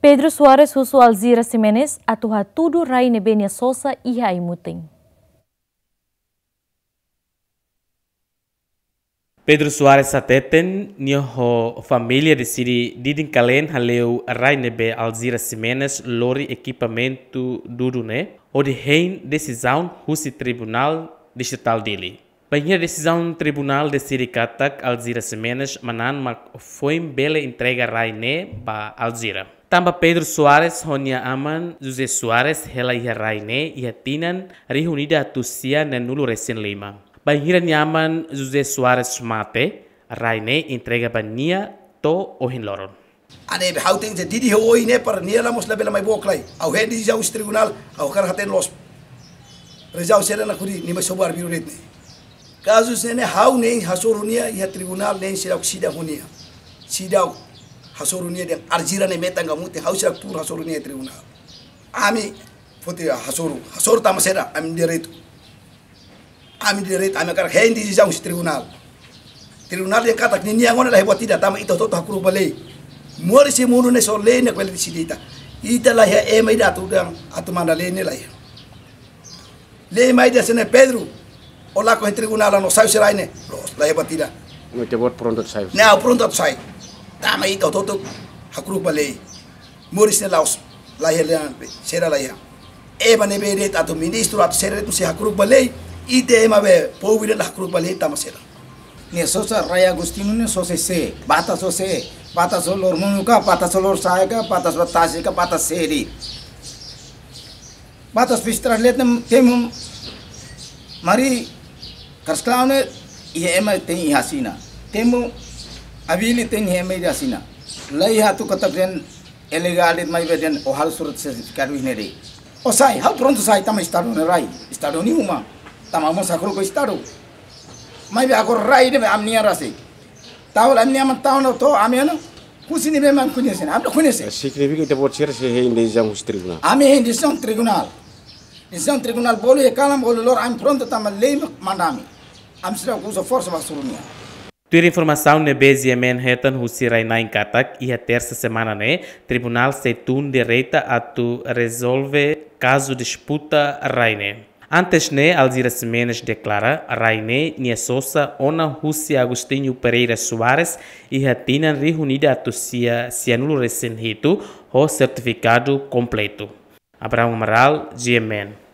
Pedro Suárez Husu Alzira Simenes atuha tudo raine benia sosa iha imuting. Pedro Suárez Sateten, nioho família de Siri Didinkalen, haleu rainebe Alzira Simenes, lori equipamento dudune, ou de rein decisão husi tribunal distrital dele. Banhia decisão tribunal de Siri Katak, Alzira Simenes, manan mak foi bela entrega raine ba Alzira. Tambah Pedro Suarez Ronia Aman, José Soares, Hela Ia Rainé, Ia Tinan, Rihunida Tusia, dan Nulu Recén Lima. Banhiran Yaman, José Soares Mate, Rainé entrega bania to ohin loron. Ane behauteng je didi hoi ne par niela mos labela mai boklai. Au hendi jau tribunal, au kar haten los. Rezau sera na kuri ni masobar biru retne. Kasus ne hau ne hasor hunia ya tribunal ne sira oksida hunia. Sidau hasoru ni den arjira ne meta nga muti hausa tur hasoru ni ami foti ya, hasoru hasoru ta ami diretu ami diretu ami kara hendi ji tribunal tribunal de katak ni ngona lahi botida tama ito to hakuru balei mori si munu ne so le ne kweli si dita ita lahi e mai da tu dang atu manda le ne lahi le mai da sene pedro Ola tribunal no sai seraine los lahi botida tidak? te pronto sai ne ah, pronto sai tama i tau toto hakruk balai, muris Laos laus lahir dan sera laiha e bane be re ministro at sera itu se hakruk balei i de be powire la hakruk balei tama ne sosa raya agustino ne sose se bata sose bata solor munuka bata solor saega bata solor tasika bata seri bata spistras letnem temum mari kasklaune ia ema tei hasina temu अभी लेते नहीं है मैं जासी ना लई हाथू का तक जन एलेगा आलित माई बेजन ओहाल सूरत से काटू ही नहीं ओ साई हाँ तुरंत साई तम स्टार्ट होने राई स्टार्ट होनी हूँ माँ तमामो साखर को स्टार्ट हो माई भी आखोर राई ने आमनी आ रासे তাহলে আমি আমার তাহলে তো আমি না কুসিনি বেমান খুঁজেছেন আপনি খুঁজেছেন সিগনিফিকেন্ট বলছে সে হে নিজাম ত্রিগুণাল আমি হে নিজাম ত্রিগুণাল নিজাম ত্রিগুণাল বলি কালাম বলি লোর আমি ফ্রন্ত তামাল লেই মানা আমি আমি সেটা কুসো ফোর্স বা শুরু নিয়ে Ter informação na Bézia Manhattan, Hussirai na Inkatak, e a terça semana, né? Tribunal se Setun direita a tu resolve caso disputa Raine. Antes, né, Alzira Semenes declara Raine, Nia Sosa, Ona Rússia Agostinho Pereira Soares e Ratina reunida a sia Cianulo recém-rito, o certificado completo. Abraão Amaral, GMN.